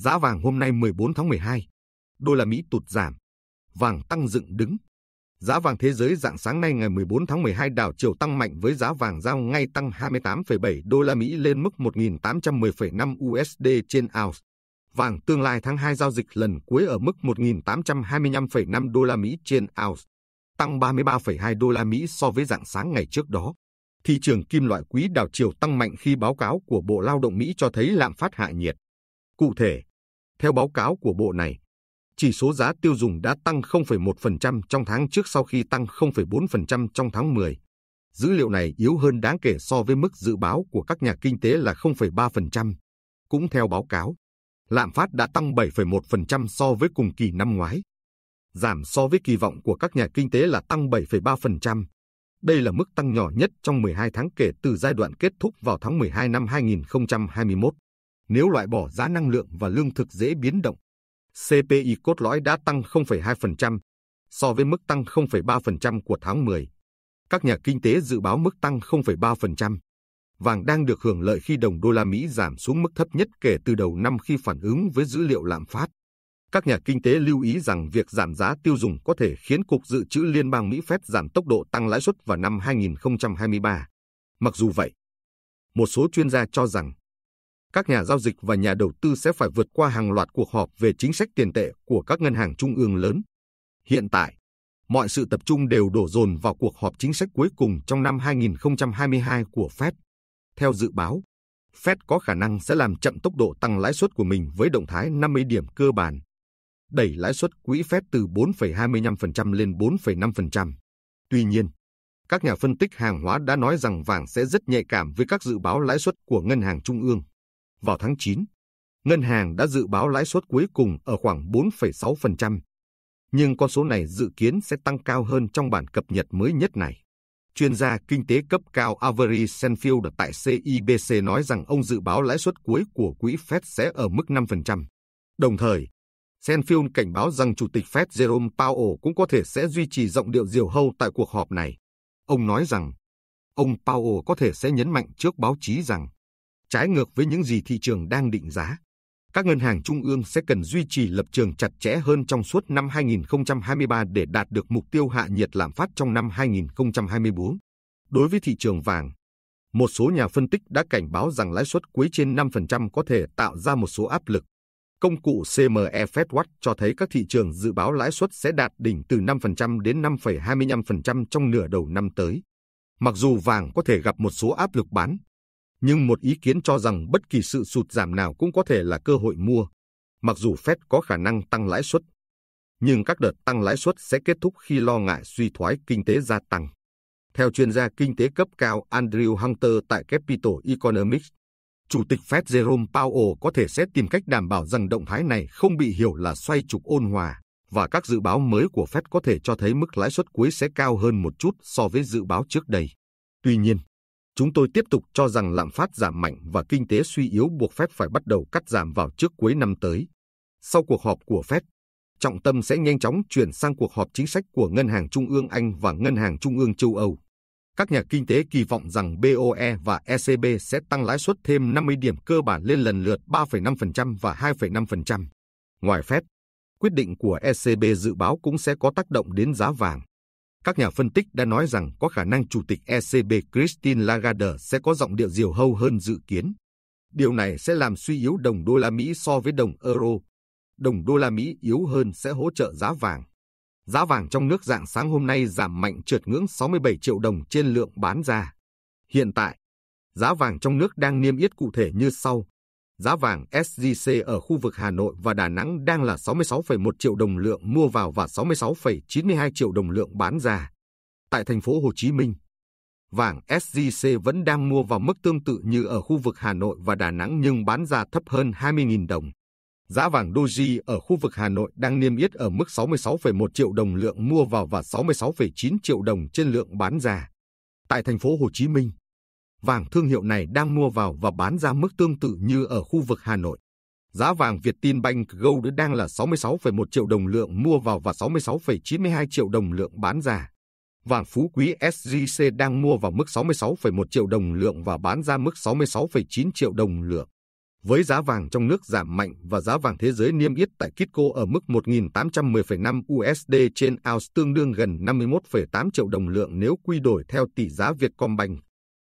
Giá vàng hôm nay 14 tháng 12, đô la Mỹ tụt giảm, vàng tăng dựng đứng. Giá vàng thế giới dạng sáng nay ngày 14 tháng 12 đảo chiều tăng mạnh với giá vàng giao ngay tăng 28,7 đô la Mỹ lên mức 1.810,5 USD trên ounce. Vàng tương lai tháng 2 giao dịch lần cuối ở mức 1.825,5 đô la Mỹ trên ounce, tăng 33,2 đô la Mỹ so với dạng sáng ngày trước đó. Thị trường kim loại quý đảo chiều tăng mạnh khi báo cáo của Bộ Lao động Mỹ cho thấy lạm phát hạ nhiệt. Cụ thể, theo báo cáo của bộ này, chỉ số giá tiêu dùng đã tăng 0,1% trong tháng trước sau khi tăng 0,4% trong tháng 10. Dữ liệu này yếu hơn đáng kể so với mức dự báo của các nhà kinh tế là 0,3%. Cũng theo báo cáo, lạm phát đã tăng 7,1% so với cùng kỳ năm ngoái, giảm so với kỳ vọng của các nhà kinh tế là tăng 7,3%. Đây là mức tăng nhỏ nhất trong 12 tháng kể từ giai đoạn kết thúc vào tháng 12 năm 2021. Nếu loại bỏ giá năng lượng và lương thực dễ biến động, CPI cốt lõi đã tăng 0,2% so với mức tăng 0,3% của tháng 10. Các nhà kinh tế dự báo mức tăng 0,3%. Vàng đang được hưởng lợi khi đồng đô la Mỹ giảm xuống mức thấp nhất kể từ đầu năm khi phản ứng với dữ liệu lạm phát. Các nhà kinh tế lưu ý rằng việc giảm giá tiêu dùng có thể khiến Cục Dự trữ Liên bang Mỹ phép giảm tốc độ tăng lãi suất vào năm 2023. Mặc dù vậy, một số chuyên gia cho rằng các nhà giao dịch và nhà đầu tư sẽ phải vượt qua hàng loạt cuộc họp về chính sách tiền tệ của các ngân hàng trung ương lớn. Hiện tại, mọi sự tập trung đều đổ dồn vào cuộc họp chính sách cuối cùng trong năm 2022 của Fed. Theo dự báo, Fed có khả năng sẽ làm chậm tốc độ tăng lãi suất của mình với động thái 50 điểm cơ bản, đẩy lãi suất quỹ Fed từ 4,25% lên 4,5%. Tuy nhiên, các nhà phân tích hàng hóa đã nói rằng vàng sẽ rất nhạy cảm với các dự báo lãi suất của ngân hàng trung ương vào tháng 9, ngân hàng đã dự báo lãi suất cuối cùng ở khoảng 4,6%, nhưng con số này dự kiến sẽ tăng cao hơn trong bản cập nhật mới nhất này. Chuyên gia kinh tế cấp cao Avery Senfield tại CIBC nói rằng ông dự báo lãi suất cuối của quỹ Fed sẽ ở mức 5%. Đồng thời, Senfield cảnh báo rằng Chủ tịch Fed Jerome Powell cũng có thể sẽ duy trì giọng điệu diều hâu tại cuộc họp này. Ông nói rằng, ông Powell có thể sẽ nhấn mạnh trước báo chí rằng trái ngược với những gì thị trường đang định giá. Các ngân hàng trung ương sẽ cần duy trì lập trường chặt chẽ hơn trong suốt năm 2023 để đạt được mục tiêu hạ nhiệt lạm phát trong năm 2024. Đối với thị trường vàng, một số nhà phân tích đã cảnh báo rằng lãi suất cuối trên 5% có thể tạo ra một số áp lực. Công cụ CME FedWatch cho thấy các thị trường dự báo lãi suất sẽ đạt đỉnh từ 5% đến 5,25% trong nửa đầu năm tới. Mặc dù vàng có thể gặp một số áp lực bán, nhưng một ý kiến cho rằng bất kỳ sự sụt giảm nào cũng có thể là cơ hội mua, mặc dù Fed có khả năng tăng lãi suất. Nhưng các đợt tăng lãi suất sẽ kết thúc khi lo ngại suy thoái kinh tế gia tăng. Theo chuyên gia kinh tế cấp cao Andrew Hunter tại Capital Economics, Chủ tịch Fed Jerome Powell có thể sẽ tìm cách đảm bảo rằng động thái này không bị hiểu là xoay trục ôn hòa và các dự báo mới của Fed có thể cho thấy mức lãi suất cuối sẽ cao hơn một chút so với dự báo trước đây. Tuy nhiên, chúng tôi tiếp tục cho rằng lạm phát giảm mạnh và kinh tế suy yếu buộc phép phải bắt đầu cắt giảm vào trước cuối năm tới. Sau cuộc họp của Fed, trọng tâm sẽ nhanh chóng chuyển sang cuộc họp chính sách của Ngân hàng Trung ương Anh và Ngân hàng Trung ương châu Âu. Các nhà kinh tế kỳ vọng rằng BOE và ECB sẽ tăng lãi suất thêm 50 điểm cơ bản lên lần lượt 3,5% và 2,5%. Ngoài Fed, quyết định của ECB dự báo cũng sẽ có tác động đến giá vàng. Các nhà phân tích đã nói rằng có khả năng Chủ tịch ECB Christine Lagarde sẽ có giọng điệu diều hâu hơn dự kiến. Điều này sẽ làm suy yếu đồng đô la Mỹ so với đồng euro. Đồng đô la Mỹ yếu hơn sẽ hỗ trợ giá vàng. Giá vàng trong nước dạng sáng hôm nay giảm mạnh trượt ngưỡng 67 triệu đồng trên lượng bán ra. Hiện tại, giá vàng trong nước đang niêm yết cụ thể như sau giá vàng SJC ở khu vực Hà Nội và Đà Nẵng đang là 66,1 triệu đồng lượng mua vào và 66,92 triệu đồng lượng bán ra. Tại thành phố Hồ Chí Minh, vàng SJC vẫn đang mua vào mức tương tự như ở khu vực Hà Nội và Đà Nẵng nhưng bán ra thấp hơn 20.000 đồng. Giá vàng Doji ở khu vực Hà Nội đang niêm yết ở mức 66,1 triệu đồng lượng mua vào và 66,9 triệu đồng trên lượng bán ra. Tại thành phố Hồ Chí Minh, vàng thương hiệu này đang mua vào và bán ra mức tương tự như ở khu vực Hà Nội. Giá vàng Việt Vietinbank Gold đang là 66,1 triệu đồng lượng mua vào và 66,92 triệu đồng lượng bán ra. Vàng Phú Quý SJC đang mua vào mức 66,1 triệu đồng lượng và bán ra mức 66,9 triệu đồng lượng. Với giá vàng trong nước giảm mạnh và giá vàng thế giới niêm yết tại Kitco ở mức 1.810,5 USD trên ounce tương đương gần 51,8 triệu đồng lượng nếu quy đổi theo tỷ giá Vietcombank.